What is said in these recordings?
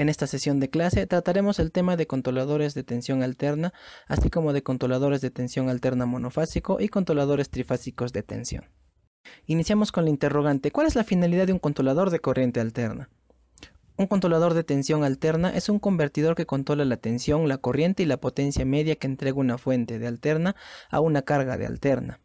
En esta sesión de clase trataremos el tema de controladores de tensión alterna, así como de controladores de tensión alterna monofásico y controladores trifásicos de tensión. Iniciamos con la interrogante, ¿cuál es la finalidad de un controlador de corriente alterna? Un controlador de tensión alterna es un convertidor que controla la tensión, la corriente y la potencia media que entrega una fuente de alterna a una carga de alterna.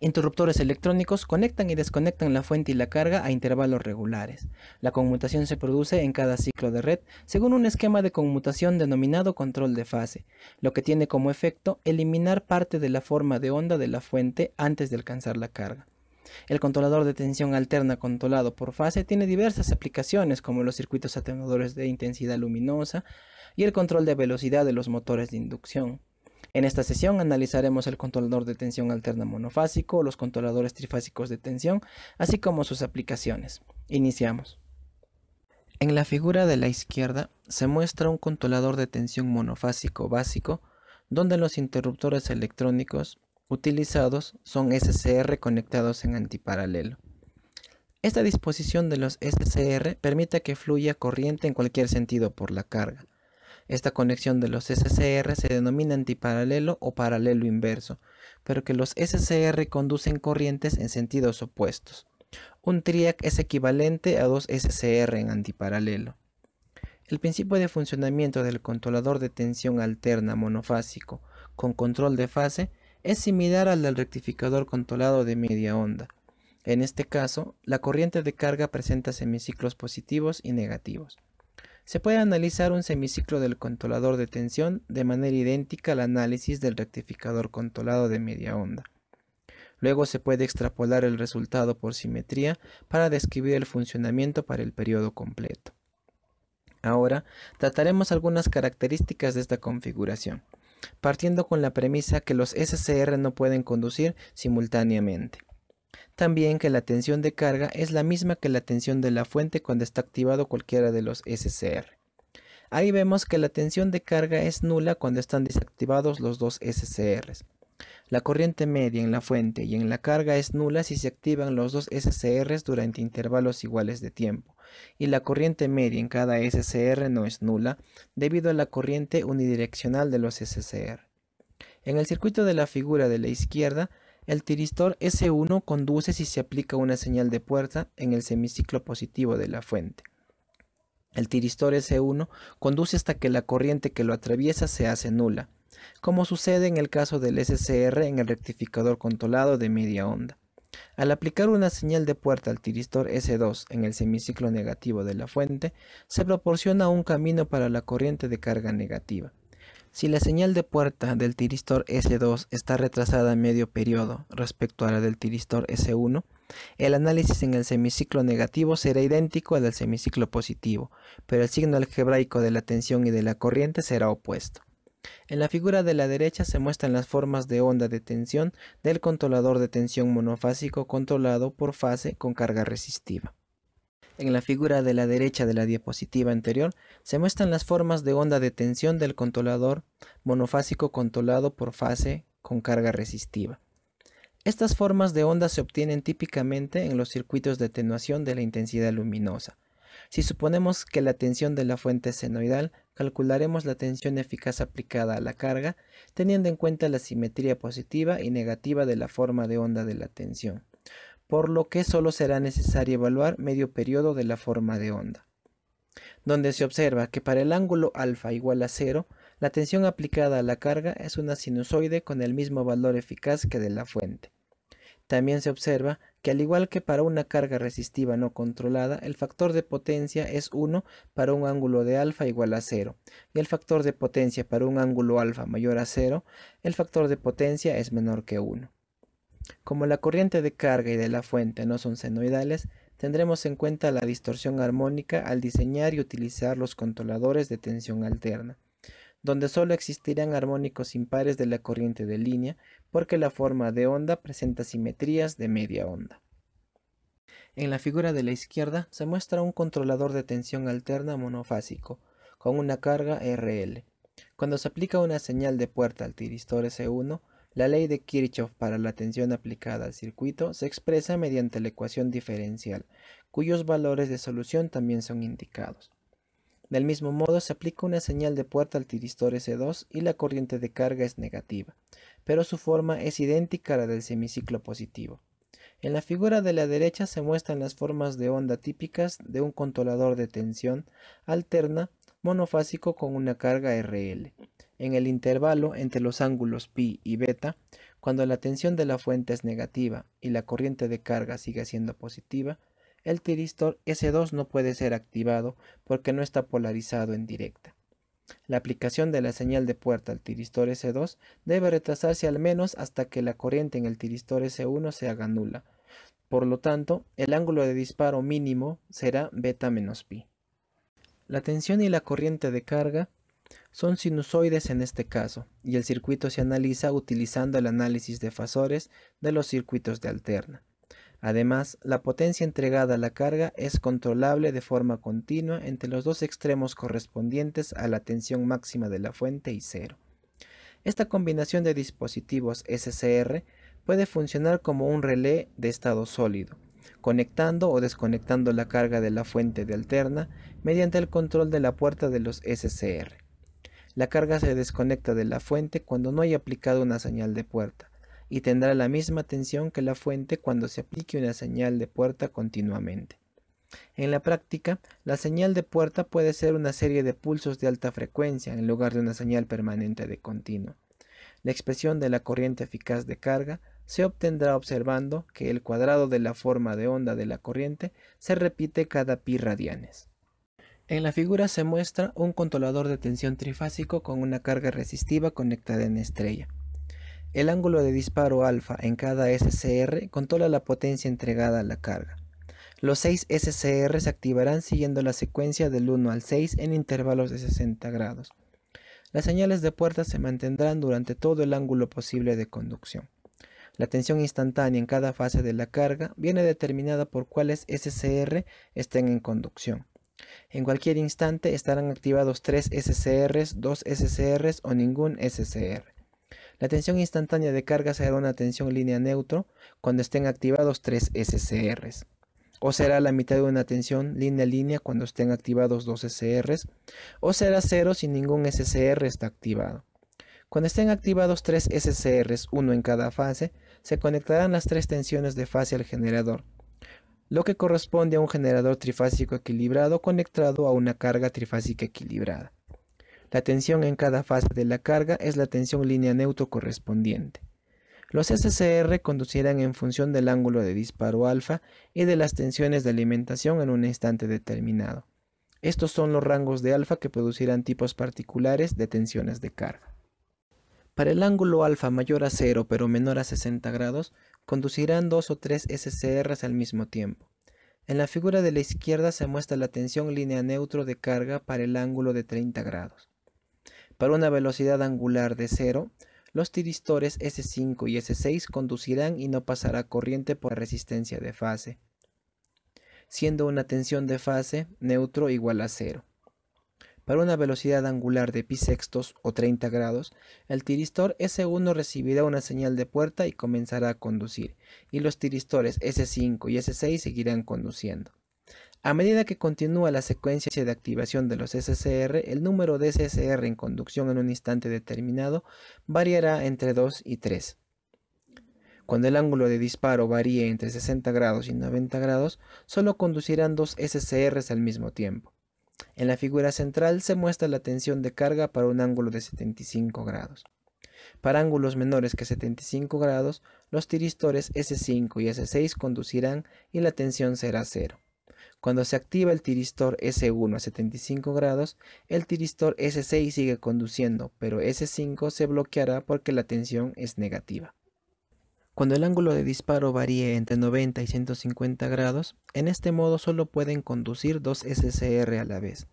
Interruptores electrónicos conectan y desconectan la fuente y la carga a intervalos regulares. La conmutación se produce en cada ciclo de red según un esquema de conmutación denominado control de fase, lo que tiene como efecto eliminar parte de la forma de onda de la fuente antes de alcanzar la carga. El controlador de tensión alterna controlado por fase tiene diversas aplicaciones como los circuitos atenuadores de intensidad luminosa y el control de velocidad de los motores de inducción. En esta sesión analizaremos el controlador de tensión alterna monofásico, los controladores trifásicos de tensión, así como sus aplicaciones. Iniciamos. En la figura de la izquierda se muestra un controlador de tensión monofásico básico, donde los interruptores electrónicos utilizados son SCR conectados en antiparalelo. Esta disposición de los SCR permite que fluya corriente en cualquier sentido por la carga, esta conexión de los SCR se denomina antiparalelo o paralelo inverso, pero que los SCR conducen corrientes en sentidos opuestos. Un TRIAC es equivalente a dos SCR en antiparalelo. El principio de funcionamiento del controlador de tensión alterna monofásico con control de fase es similar al del rectificador controlado de media onda. En este caso, la corriente de carga presenta semiciclos positivos y negativos. Se puede analizar un semiciclo del controlador de tensión de manera idéntica al análisis del rectificador controlado de media onda. Luego se puede extrapolar el resultado por simetría para describir el funcionamiento para el periodo completo. Ahora trataremos algunas características de esta configuración, partiendo con la premisa que los SCR no pueden conducir simultáneamente. También que la tensión de carga es la misma que la tensión de la fuente cuando está activado cualquiera de los SCR. Ahí vemos que la tensión de carga es nula cuando están desactivados los dos SCR. La corriente media en la fuente y en la carga es nula si se activan los dos SCR durante intervalos iguales de tiempo, y la corriente media en cada SCR no es nula debido a la corriente unidireccional de los SCR. En el circuito de la figura de la izquierda, el tiristor S1 conduce si se aplica una señal de puerta en el semiciclo positivo de la fuente. El tiristor S1 conduce hasta que la corriente que lo atraviesa se hace nula, como sucede en el caso del SCR en el rectificador controlado de media onda. Al aplicar una señal de puerta al tiristor S2 en el semiciclo negativo de la fuente, se proporciona un camino para la corriente de carga negativa. Si la señal de puerta del tiristor S2 está retrasada medio periodo respecto a la del tiristor S1, el análisis en el semiciclo negativo será idéntico al del semiciclo positivo, pero el signo algebraico de la tensión y de la corriente será opuesto. En la figura de la derecha se muestran las formas de onda de tensión del controlador de tensión monofásico controlado por fase con carga resistiva. En la figura de la derecha de la diapositiva anterior se muestran las formas de onda de tensión del controlador monofásico controlado por fase con carga resistiva. Estas formas de onda se obtienen típicamente en los circuitos de atenuación de la intensidad luminosa. Si suponemos que la tensión de la fuente es senoidal, calcularemos la tensión eficaz aplicada a la carga, teniendo en cuenta la simetría positiva y negativa de la forma de onda de la tensión por lo que solo será necesario evaluar medio periodo de la forma de onda, donde se observa que para el ángulo alfa igual a cero, la tensión aplicada a la carga es una sinusoide con el mismo valor eficaz que de la fuente. También se observa que al igual que para una carga resistiva no controlada, el factor de potencia es 1 para un ángulo de alfa igual a 0, y el factor de potencia para un ángulo alfa mayor a 0, el factor de potencia es menor que 1. Como la corriente de carga y de la fuente no son senoidales, tendremos en cuenta la distorsión armónica al diseñar y utilizar los controladores de tensión alterna, donde solo existirán armónicos impares de la corriente de línea, porque la forma de onda presenta simetrías de media onda. En la figura de la izquierda se muestra un controlador de tensión alterna monofásico, con una carga RL. Cuando se aplica una señal de puerta al tiristor S1, la ley de Kirchhoff para la tensión aplicada al circuito se expresa mediante la ecuación diferencial, cuyos valores de solución también son indicados. Del mismo modo se aplica una señal de puerta al tiristor S2 y la corriente de carga es negativa, pero su forma es idéntica a la del semiciclo positivo. En la figura de la derecha se muestran las formas de onda típicas de un controlador de tensión alterna monofásico con una carga RL. En el intervalo entre los ángulos pi y beta, cuando la tensión de la fuente es negativa y la corriente de carga sigue siendo positiva, el tiristor S2 no puede ser activado porque no está polarizado en directa. La aplicación de la señal de puerta al tiristor S2 debe retrasarse al menos hasta que la corriente en el tiristor S1 se haga nula. Por lo tanto, el ángulo de disparo mínimo será beta menos pi. La tensión y la corriente de carga son sinusoides en este caso, y el circuito se analiza utilizando el análisis de fasores de los circuitos de alterna. Además, la potencia entregada a la carga es controlable de forma continua entre los dos extremos correspondientes a la tensión máxima de la fuente y cero. Esta combinación de dispositivos SCR puede funcionar como un relé de estado sólido, conectando o desconectando la carga de la fuente de alterna mediante el control de la puerta de los SCR. La carga se desconecta de la fuente cuando no haya aplicado una señal de puerta y tendrá la misma tensión que la fuente cuando se aplique una señal de puerta continuamente. En la práctica, la señal de puerta puede ser una serie de pulsos de alta frecuencia en lugar de una señal permanente de continuo. La expresión de la corriente eficaz de carga se obtendrá observando que el cuadrado de la forma de onda de la corriente se repite cada pi radianes. En la figura se muestra un controlador de tensión trifásico con una carga resistiva conectada en estrella. El ángulo de disparo alfa en cada SCR controla la potencia entregada a la carga. Los 6 SCR se activarán siguiendo la secuencia del 1 al 6 en intervalos de 60 grados. Las señales de puerta se mantendrán durante todo el ángulo posible de conducción. La tensión instantánea en cada fase de la carga viene determinada por cuáles SCR estén en conducción. En cualquier instante estarán activados 3 SCRs, 2 SCRs o ningún SCR. La tensión instantánea de carga será una tensión línea neutro cuando estén activados 3 SCRs. O será la mitad de una tensión línea línea cuando estén activados 2 SCRs. O será cero si ningún SCR está activado. Cuando estén activados 3 SCRs, uno en cada fase, se conectarán las tres tensiones de fase al generador, lo que corresponde a un generador trifásico equilibrado conectado a una carga trifásica equilibrada. La tensión en cada fase de la carga es la tensión línea neutro correspondiente. Los SCR conducirán en función del ángulo de disparo alfa y de las tensiones de alimentación en un instante determinado. Estos son los rangos de alfa que producirán tipos particulares de tensiones de carga. Para el ángulo alfa mayor a 0 pero menor a 60 grados, conducirán dos o tres SCRs al mismo tiempo. En la figura de la izquierda se muestra la tensión línea neutro de carga para el ángulo de 30 grados. Para una velocidad angular de 0, los tiristores S5 y S6 conducirán y no pasará corriente por resistencia de fase, siendo una tensión de fase neutro igual a 0. Para una velocidad angular de pi sextos o 30 grados, el tiristor S1 recibirá una señal de puerta y comenzará a conducir, y los tiristores S5 y S6 seguirán conduciendo. A medida que continúa la secuencia de activación de los SCR, el número de SCR en conducción en un instante determinado variará entre 2 y 3. Cuando el ángulo de disparo varíe entre 60 grados y 90 grados, solo conducirán dos SCRs al mismo tiempo. En la figura central se muestra la tensión de carga para un ángulo de 75 grados. Para ángulos menores que 75 grados, los tiristores S5 y S6 conducirán y la tensión será cero. Cuando se activa el tiristor S1 a 75 grados, el tiristor S6 sigue conduciendo, pero S5 se bloqueará porque la tensión es negativa. Cuando el ángulo de disparo varíe entre 90 y 150 grados, en este modo solo pueden conducir dos SCR a la vez.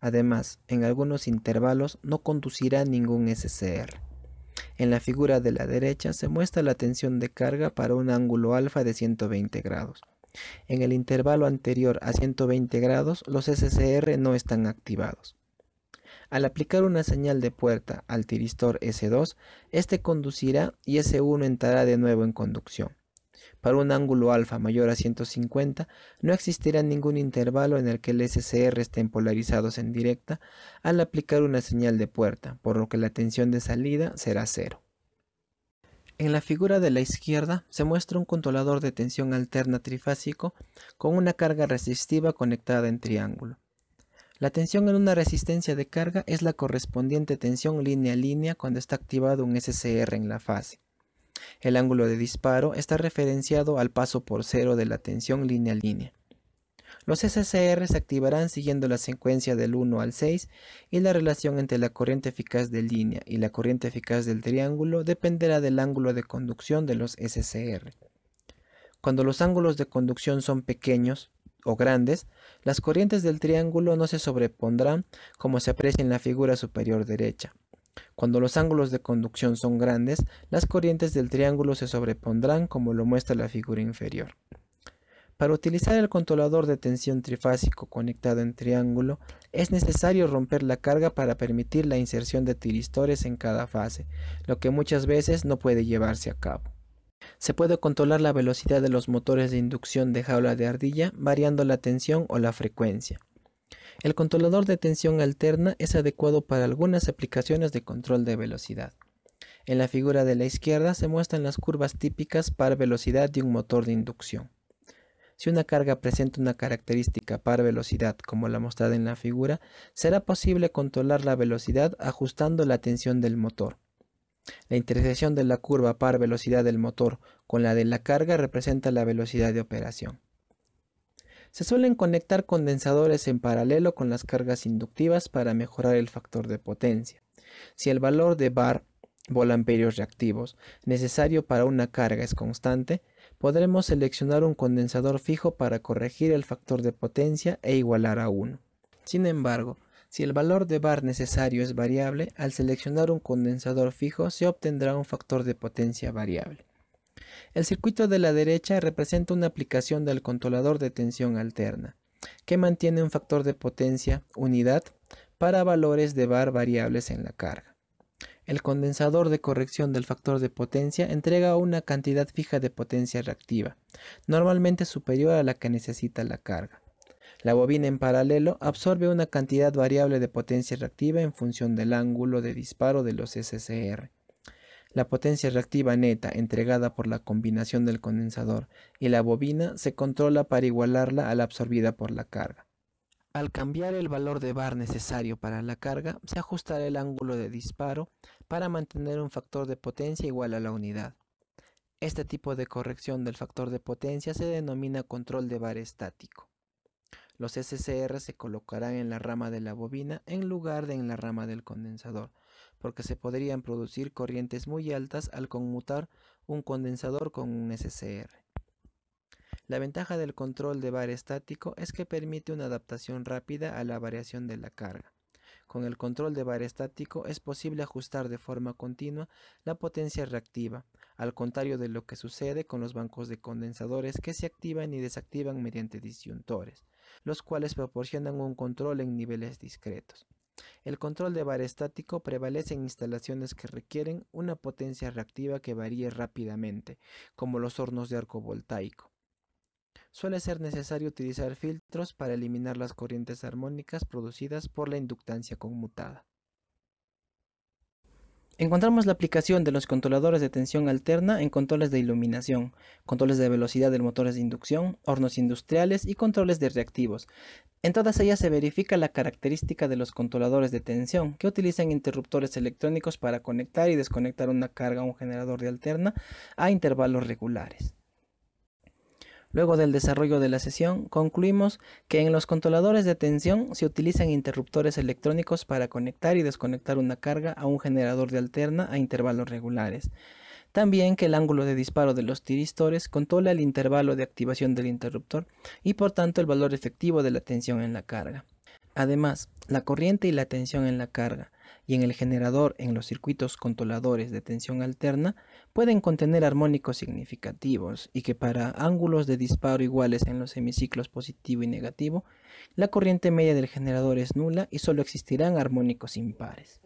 Además, en algunos intervalos no conducirá ningún SCR. En la figura de la derecha se muestra la tensión de carga para un ángulo alfa de 120 grados. En el intervalo anterior a 120 grados, los SCR no están activados. Al aplicar una señal de puerta al tiristor S2, este conducirá y S1 entrará de nuevo en conducción. Para un ángulo alfa mayor a 150, no existirá ningún intervalo en el que el SCR estén polarizados en directa al aplicar una señal de puerta, por lo que la tensión de salida será cero. En la figura de la izquierda se muestra un controlador de tensión alterna trifásico con una carga resistiva conectada en triángulo. La tensión en una resistencia de carga es la correspondiente tensión línea línea cuando está activado un SCR en la fase. El ángulo de disparo está referenciado al paso por cero de la tensión línea línea. Los SCR se activarán siguiendo la secuencia del 1 al 6 y la relación entre la corriente eficaz de línea y la corriente eficaz del triángulo dependerá del ángulo de conducción de los SCR. Cuando los ángulos de conducción son pequeños, o grandes, las corrientes del triángulo no se sobrepondrán como se aprecia en la figura superior derecha. Cuando los ángulos de conducción son grandes, las corrientes del triángulo se sobrepondrán como lo muestra la figura inferior. Para utilizar el controlador de tensión trifásico conectado en triángulo, es necesario romper la carga para permitir la inserción de tiristores en cada fase, lo que muchas veces no puede llevarse a cabo. Se puede controlar la velocidad de los motores de inducción de jaula de ardilla variando la tensión o la frecuencia. El controlador de tensión alterna es adecuado para algunas aplicaciones de control de velocidad. En la figura de la izquierda se muestran las curvas típicas par velocidad de un motor de inducción. Si una carga presenta una característica par velocidad como la mostrada en la figura, será posible controlar la velocidad ajustando la tensión del motor. La intersección de la curva par velocidad del motor con la de la carga representa la velocidad de operación. Se suelen conectar condensadores en paralelo con las cargas inductivas para mejorar el factor de potencia. Si el valor de bar volamperios reactivos necesario para una carga es constante, podremos seleccionar un condensador fijo para corregir el factor de potencia e igualar a 1. Sin embargo, si el valor de bar necesario es variable, al seleccionar un condensador fijo se obtendrá un factor de potencia variable. El circuito de la derecha representa una aplicación del controlador de tensión alterna, que mantiene un factor de potencia unidad para valores de VAR variables en la carga. El condensador de corrección del factor de potencia entrega una cantidad fija de potencia reactiva, normalmente superior a la que necesita la carga. La bobina en paralelo absorbe una cantidad variable de potencia reactiva en función del ángulo de disparo de los SCR. La potencia reactiva neta entregada por la combinación del condensador y la bobina se controla para igualarla a la absorbida por la carga. Al cambiar el valor de VAR necesario para la carga, se ajustará el ángulo de disparo para mantener un factor de potencia igual a la unidad. Este tipo de corrección del factor de potencia se denomina control de VAR estático. Los SCR se colocarán en la rama de la bobina en lugar de en la rama del condensador, porque se podrían producir corrientes muy altas al conmutar un condensador con un SCR. La ventaja del control de VAR estático es que permite una adaptación rápida a la variación de la carga. Con el control de VAR estático es posible ajustar de forma continua la potencia reactiva, al contrario de lo que sucede con los bancos de condensadores que se activan y desactivan mediante disyuntores los cuales proporcionan un control en niveles discretos. El control de bar estático prevalece en instalaciones que requieren una potencia reactiva que varíe rápidamente, como los hornos de arco voltaico. Suele ser necesario utilizar filtros para eliminar las corrientes armónicas producidas por la inductancia conmutada. Encontramos la aplicación de los controladores de tensión alterna en controles de iluminación, controles de velocidad de motores de inducción, hornos industriales y controles de reactivos. En todas ellas se verifica la característica de los controladores de tensión, que utilizan interruptores electrónicos para conectar y desconectar una carga o un generador de alterna a intervalos regulares. Luego del desarrollo de la sesión, concluimos que en los controladores de tensión se utilizan interruptores electrónicos para conectar y desconectar una carga a un generador de alterna a intervalos regulares. También que el ángulo de disparo de los tiristores controla el intervalo de activación del interruptor y por tanto el valor efectivo de la tensión en la carga. Además, la corriente y la tensión en la carga, y en el generador en los circuitos controladores de tensión alterna pueden contener armónicos significativos y que para ángulos de disparo iguales en los hemiciclos positivo y negativo, la corriente media del generador es nula y solo existirán armónicos impares.